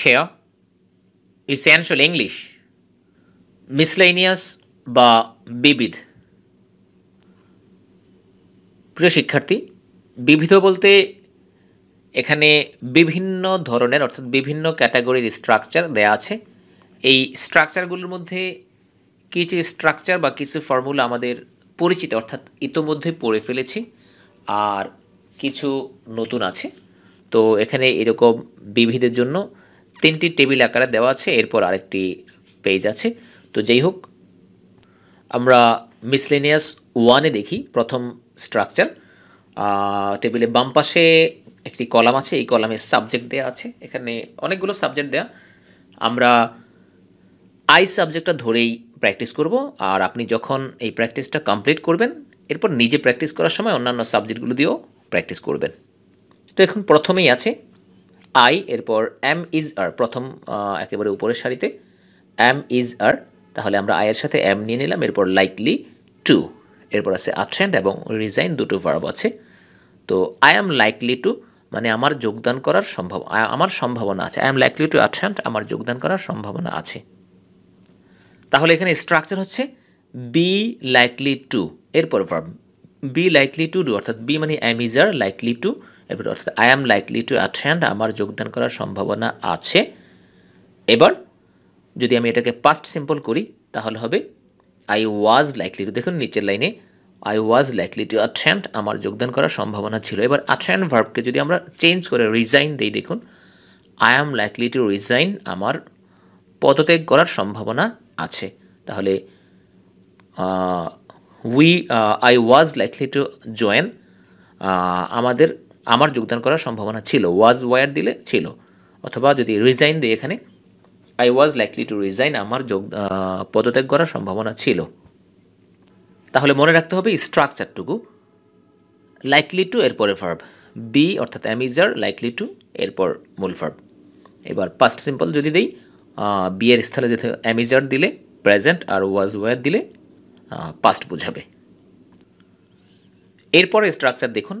খেয়া essential English miscellaneous বা বিবিধ প্রিয় শিক্ষার্থী বিবিধ বলতে এখানে বিভিন্ন ধরনের অর্থাৎ বিভিন্ন ক্যাটাগরির স্ট্রাকচার দেয়া আছে এই স্ট্রাকচারগুলোর মধ্যে কিছু স্ট্রাকচার বা কিছু ফর্মুলা আমাদের পরিচিত অর্থাৎ ইতোমধ্যে পড়ে ফেলেছি আর কিছু নতুন আছে তো এখানে এরকম বিবিধের জন্য তিনটি টেবিল আকারে দেওয়া আছে এরপর আরেকটি পেজ আছে তো যাই হোক আমরা মিসলেনিয়াস ওয়ানে দেখি প্রথম স্ট্রাকচার টেবিলে বাম পাশে একটি কলাম আছে এই কলামে সাবজেক্ট দেয়া আছে এখানে অনেকগুলো সাবজেক্ট দেয়া আমরা আই সাবজেক্টটা ধরেই প্র্যাকটিস করব আর আপনি যখন এই প্র্যাকটিসটা কমপ্লিট করবেন এরপর নিজে প্র্যাকটিস করার সময় অন্যান্য সাবজেক্টগুলো দিয়েও প্র্যাকটিস করবেন তো এখন প্রথমেই আছে আই এরপর এম ইজ আর প্রথম একেবারে উপরের সারিতে এম ইজ আর তাহলে আমরা আয়ের সাথে এম নিয়ে নিলাম এরপর লাইকলি টু এরপর আছে অ্যাবসেন্ট এবং রিজাইন দুটো ভার্ব আছে তো আই অ্যাম লাইকলি টু মানে আমার যোগদান করার সম্ভব আমার সম্ভাবনা আছে I am likely to absent আমার যোগদান করার সম্ভাবনা আছে তাহলে এখানে স্ট্রাকচার হচ্ছে বি লাইকলি টু এরপর verb be likely to do অর্থাৎ বি মানে ইজ আর লাইকলি টু এরপর অর্থাৎ I am likely to attend আমার যোগদান করার সম্ভাবনা আছে এবার যদি আমি এটাকে পাস্ট সিম্পল করি তাহলে হবে আই ওয়াজ লাইকলি টু দেখুন নিচের লাইনে I was likely to attend আমার যোগদান করার সম্ভাবনা ছিল এবার অ্যাটেন্ড ভার্বকে যদি আমরা চেঞ্জ করে রিজাইন দিই দেখুন I am likely to resign আমার পদত্যাগ করার সম্ভাবনা আছে তাহলে we I was likely to join আমাদের আমার যোগদান করার সম্ভাবনা ছিল ওয়াজ ওয়ার দিলে ছিল অথবা যদি রিজাইন দিই এখানে I was likely to resign আমার যোগ পদত্যাগ করার সম্ভাবনা ছিল তাহলে মনে রাখতে হবে স্ট্রাকচারটুকু লাইকলি টু এরপরে ফার্ভ বি অর্থাৎ অ্যামিজার লাইকলি টু এরপর মূল ফার্ভ এবার পাস্ট সিম্পল যদি দেই বিয়ের স্থলে যেতে অ্যামিজার দিলে প্রেজেন্ট আর ওয়াজ ওয়ার দিলে পাস্ট বোঝাবে এরপরে স্ট্রাকচার দেখুন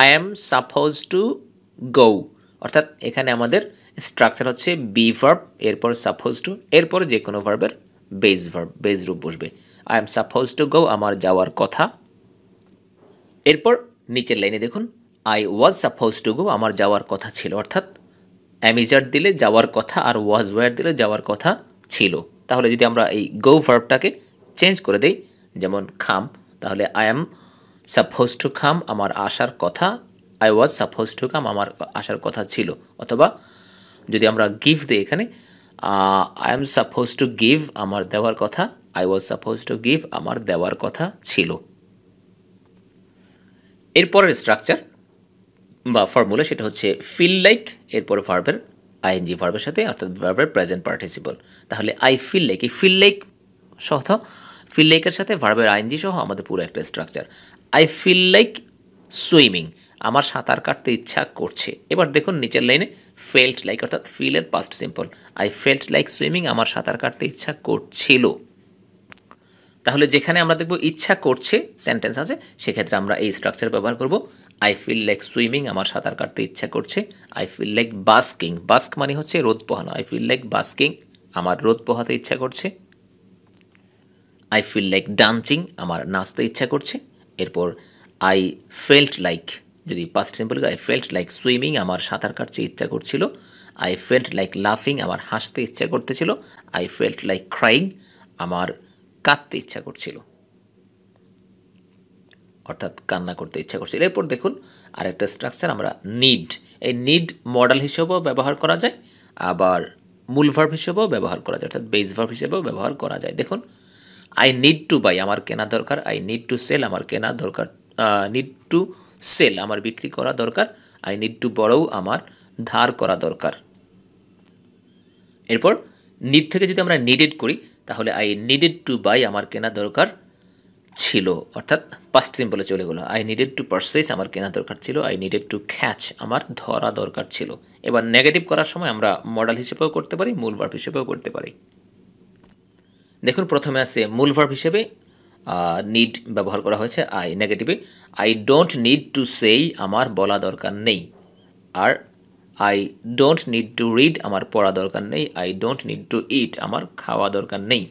I am suppose to go অর্থাৎ এখানে আমাদের স্ট্রাকচার হচ্ছে বি ভার্ব এরপর সাপোজ টু এরপর যে কোনো ভার্বের বেজ ভার্ব বেজ রূপ বসবে I am suppose to go আমার যাওয়ার কথা এরপর নিচের লাইনে দেখুন I was suppose to go আমার যাওয়ার কথা ছিল অর্থাৎ অ্যামিজার দিলে যাওয়ার কথা আর ওয়াজ ওয়ার দিলে যাওয়ার কথা ছিল তাহলে যদি আমরা এই গো ভার্বটাকে চেঞ্জ করে দেই যেমন খাম তাহলে আই এম সাপোজ টু খাম আমার আসার কথা I was suppose to come আমার আসার কথা ছিল অথবা যদি আমরা গিভ দিই এখানে I am suppose to give আমার দেওয়ার কথা I was suppose to give আমার দেওয়ার কথা ছিল এরপরের স্ট্রাকচার বা ফর্মুলা সেটা হচ্ছে ফিল লাইক এরপর ভার্বের আইএনজি ভার্বের সাথে অর্থাৎ ভার্বের প্রেজেন্ট পার্টিসিপল তাহলে আই ফিল লাইক এই ফিল লাইক সহ ফিল লাইকের সাথে ভার্বের আইএনজি সহ আমাদের পুরো একটা structure I feel like swimming আমার সাঁতার কাটতে ইচ্ছা করছে এবার দেখুন নিচের লাইনে ফেল্ট লাইক অর্থাৎ ফিলের past simple I felt like swimming আমার সাঁতার কাটতে ইচ্ছা করছিল তাহলে যেখানে আমরা দেখব ইচ্ছা করছে সেন্টেন্স আছে সেক্ষেত্রে আমরা এই স্ট্রাকচার ব্যবহার করব আই ফিল লাইক সুইমিং আমার সাঁতার কাটতে ইচ্ছা করছে আই ফিল লাইক বাস্কিং বাস্ক মানে হচ্ছে রোদ পোহানো আই ফিল লাইক বাস্কিং আমার রোদ পোহাতে ইচ্ছা করছে আই ফিল লাইক ডান্সিং আমার নাচতে ইচ্ছা করছে এরপর আই ফেল্ট লাইক যদি past simple I felt like swimming আমার সাঁতার কাটতে ইচ্ছা করছিল আই ফেল্ট লাইক লাফিং আমার হাসতে ইচ্ছা করতেছিল আই ফেল্ট লাইক ক্রাইং আমার কাঁদতে ইচ্ছা করছিল অর্থাৎ কান্না করতে ইচ্ছা করছিল এরপর দেখুন আরেকটা স্ট্রাকচার আমরা নিড এই নিড মডেল হিসেবেও ব্যবহার করা যায় আবার মূল ভার্ভ হিসেবেও ব্যবহার করা যায় অর্থাৎ বেস ভার্ভ হিসেবেও ব্যবহার করা যায় দেখুন আই নিড টু বাই আমার কেনা দরকার আই নিড টু সেল আমার কেনা দরকার নিড টু সেল আমার বিক্রি করা দরকার আই নিড টু বড়ও আমার ধার করা দরকার এরপর নিড থেকে যদি আমরা নিডেড করি তাহলে আই নিডেড টু বাই আমার কেনা দরকার ছিল অর্থাৎ পাস্ট সিম্পলে চলে গেলো আই নিডেড টু পারচেস আমার কেনা দরকার ছিল আই নিডেড টু ক্যাচ আমার ধরা দরকার ছিল এবার নেগেটিভ করার সময় আমরা মডেল হিসেবেও করতে পারি মূল ভার্ব হিসেবেও করতে পারি দেখুন প্রথমে আছে মূল ভার্ব হিসেবে নিড ব্যবহার করা হয়েছে আই নেগেটিভে I don't need to say আমার বলা দরকার নেই আর I don't need to read আমার পড়া দরকার নেই I don't need to eat আমার খাওয়া দরকার নেই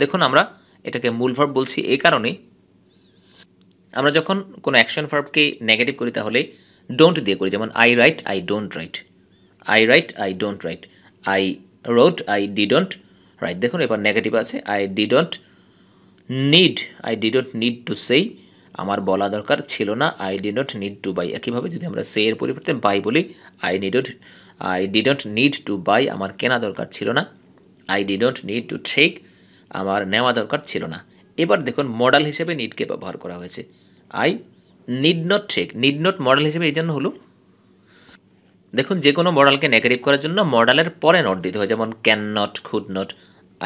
দেখুন আমরা এটাকে মূল ভার্ব বলছি এই কারণে আমরা যখন কোনো অ্যাকশন ভার্বকে নেগেটিভ করি তাহলে ডোন্ট দিয়ে করি যেমন I write I don't write I write I don't write I wrote I D don't write দেখুন এবার নেগেটিভ আছে I didn't need I didn't need to say আমার বলা দরকার ছিল না I didn't need to buy একইভাবে যদি আমরা সে এর পরিবর্তে বাই বলি I needed I didn't need to buy আমার কেনা দরকার ছিল না I didn't need to take আমার নেওয়া দরকার ছিল না এবার দেখুন মডেল হিসেবে নিডকে ব্যবহার করা হয়েছে I need not take need not model হিসেবে এই জন্য হলো দেখুন যে কোনো মডেলকে নেগেটিভ করার জন্য মডেলের পরে নট দিতে হয় যেমন can not could not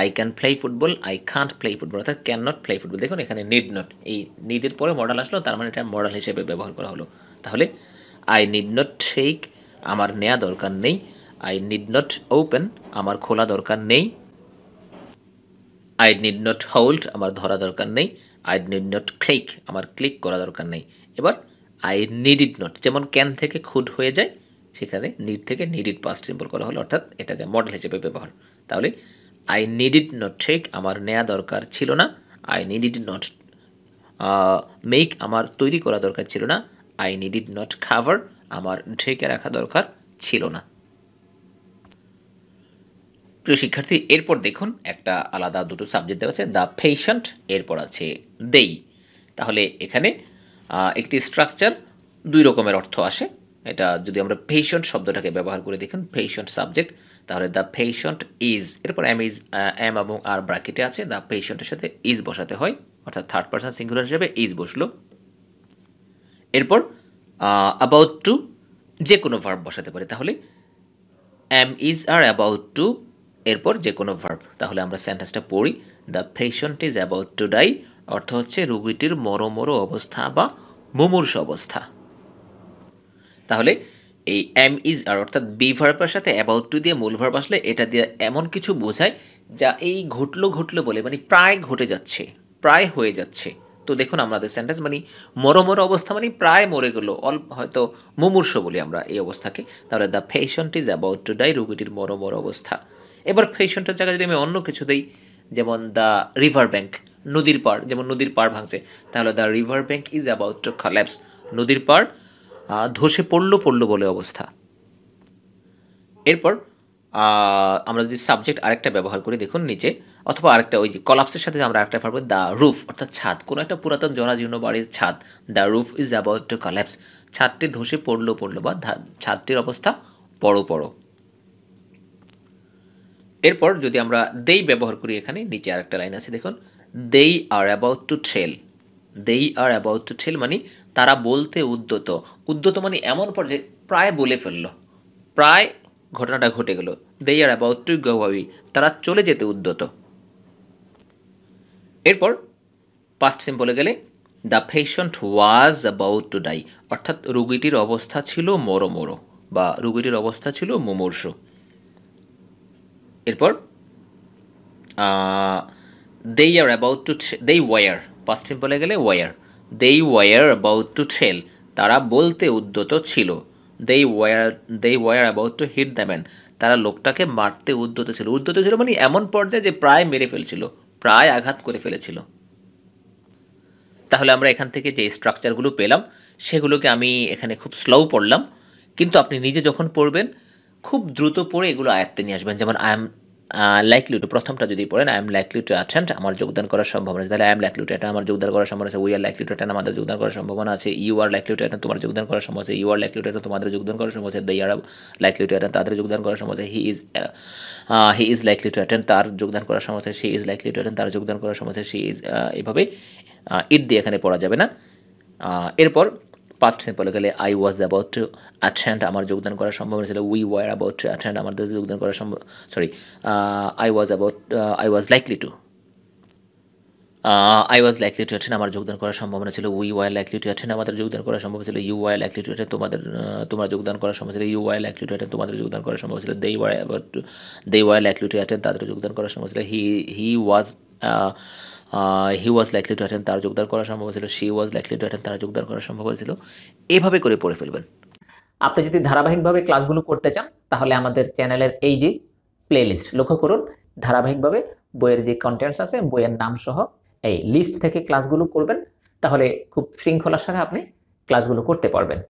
I can play football I can't play football অর্থাৎ ক্যান নট প্লে ফুটবল দেখুন এখানে নিড নট এই নিডের পরে মডেল আসলো তার মানে এটা মডেল হিসেবে ব্যবহার করা হলো তাহলে আই নিড নট শেক আমার নেয়া দরকার নেই আই নিড নট ওপেন আমার খোলা দরকার নেই আই নিড নট হোল্ড আমার ধরা দরকার নেই আই নিড নট ক্লিক আমার ক্লিক করা দরকার নেই এবার আই নিড ইড নট যেমন ক্যান থেকে খুদ হয়ে যায় সেখানে নিড থেকে নিড ইড পাস্ট সিম্পল করা হলো অর্থাৎ এটাকে মডেল হিসেবে ব্যবহার তাহলে I need it not take আমার নেয়া দরকার ছিল না I need it not make আমার তৈরি করা দরকার ছিল না আই নিড ইট নট খাবার আমার ঢেকে রাখা দরকার ছিল না প্রিয় শিক্ষার্থী এরপর দেখুন একটা আলাদা দুটো সাবজেক্ট দেওয়া আছে দ্য পেশেন্ট এরপর আছে দেই তাহলে এখানে একটি স্ট্রাকচার দুই রকমের অর্থ আসে এটা যদি আমরা পেশেন্ট শব্দটাকে ব্যবহার করে দেখুন পেশেন্ট সাবজেক্ট তাহলে দ্য পেশেন্ট ইজ এরপর এম ইজ এম এবং আর ব্রাকেটে আছে দ্য পেশেন্টের সাথে ইজ বসাতে হয় অর্থাৎ থার্ড পার্সন সিঙ্গুলার হিসেবে ইজ বসলো এরপর অ্যাবাউট টু যে কোনো ভার্ব বসাতে পারে তাহলে am is are about to এরপর যে কোনো ভার্ব তাহলে আমরা সেন্টেন্সটা পড়ি the patient is about to die অর্থ হচ্ছে রুগীটির মরমর অবস্থা বা মুমূর্ষ অবস্থা তাহলে এই এম ইজ আর অর্থাৎ বি ভার্বের সাথে অ্যাবাউট টু দিয়ে মূল ভার্ব আসলে এটা দিয়ে এমন কিছু বোঝায় যা এই ঘটলো ঘটলো বলে মানে প্রায় ঘটে যাচ্ছে প্রায় হয়ে যাচ্ছে তো দেখুন আমাদের সেন্টেন্স মানে মরমর অবস্থা মানে প্রায় মরে গেলো অল্প হয়তো মুমূর্ষ বলি আমরা এই অবস্থাকে তাহলে the patient is about to die রোগীটির মরমর অবস্থা এবার ফেশনটার জায়গায় যদি আমি অন্য কিছু দিই যেমন দ্য রিভার ব্যাঙ্ক নদীর পাড় যেমন নদীর পাড় ভাঙছে তাহলে the river bank is about to collapse নদীর পাড় ধসে পড়লো পড়লো বলে অবস্থা এরপর আমরা যদি সাবজেক্ট আরেকটা ব্যবহার করি দেখুন নিচে অথবা আরেকটা ওই যে কলাপসের সাথে আমরা আরেকটা পারবো দ্য রুফ অর্থাৎ ছাদ কোনো একটা পুরাতন জরাজীর্ণ বাড়ির ছাদ the roof is about to collapse ছাদটি ধসে পড়লো পড়লো বা ছাদটির অবস্থা পড়ো পড়ো এরপর যদি আমরা দেই ব্যবহার করি এখানে নিচে আরেকটা লাইন আছে দেখুন দেই আর অ্যাবাউট টু ট্রেল দেই আর অ্যাবাউট টু ট্রেল মানে তারা বলতে উদ্যত উদ্যত মানে এমন পর্যায়ে প্রায় বলে ফেললো প্রায় ঘটনাটা ঘটে গেল দে আর অ্যাবাউট টু তারা চলে যেতে উদ্যত এরপর পাস্ট সিম্পলে গেলে the patient was about to die অর্থাৎ রুগীটির অবস্থা ছিল মরো মরো বা রুগীটির অবস্থা ছিল মুমূর্ষ এরপর they are about to they were past সিম্পলে গেলে were they were about two ছেল তারা বলতে উদ্যত ছিল they were they were about to hit the man তারা লোকটাকে মারতে উদ্যত ছিল উদ্যত ছিল মানে এমন পর্যায়ে যে প্রায় মেরে ফেলছিল প্রায় আঘাত করে ফেলেছিল তাহলে আমরা এখান থেকে যে স্ট্রাকচারগুলো পেলাম সেগুলোকে আমি এখানে খুব স্লো পড়লাম কিন্তু আপনি নিজে যখন পড়বেন খুব দ্রুত পড়ে এগুলো আয়ত্তে নিয়ে আসবেন যেমন আই এম লাইকলি টু প্রথমটা যদি পড়েন I am likely to attend আমার যোগদান করার সম্ভাবনা আছে তাহলে I am likely to attend আমার যোগদান করার সম্ভাবনা আছে we are likely to attend আমাদের যোগদান করার সম্ভাবনা আছে you are likely to attend তোমার যোগদান করার সম্ভাবনা আছে you are likely to attend তোমাদের যোগদান করার সম্ভাবনা আছে they are likely to attend তাদের যোগদান করার সম্ভাবনা আছে he is he is likely to attend তার যোগদান করার সম্ভাবনা আছে she is likely to attend তার যোগদান করার সম্ভাবনা আছে শি ইজ এভাবে ইট দিয়ে এখানে পড়া যাবে না এরপর পাস্ট সিম্পল গেলে I was about to attend আমার যোগদান করার সম্ভাবনা ছিল we were about to attend আমাদের যোগদান করার সম্ভব sorry I was about I was likely to I was likely to attend আমার যোগদান করার সম্ভাবনা ছিল we were likely to attend আমাদের যোগদান করার সম্ভব ছিল you were likely to attend তোমাদের তোমার যোগদান করার সম্ভব ছিল you were likely to attend তোমাদের যোগদান করার সম্ভব ছিল they were about they were likely to attend তাদের যোগদান করার সম্ভব ছিল he he was he was likely to attend তার যোগদান করা সম্ভব হয়েছিল she was likely to attend তারা যোগদান করা সম্ভব হয়েছিল এভাবে করে পড়ে ফেলবেন আপনি যদি ধারাবাহিকভাবে ক্লাসগুলো করতে চান তাহলে আমাদের চ্যানেলের এই যে প্লেলিস্ট লক্ষ্য করুন ধারাবাহিকভাবে বইয়ের যে কন্টেন্টস আছে বইয়ের নাম সহ এই লিস্ট থেকে ক্লাসগুলো করবেন তাহলে খুব শৃঙ্খলার সাথে আপনি ক্লাসগুলো করতে পারবেন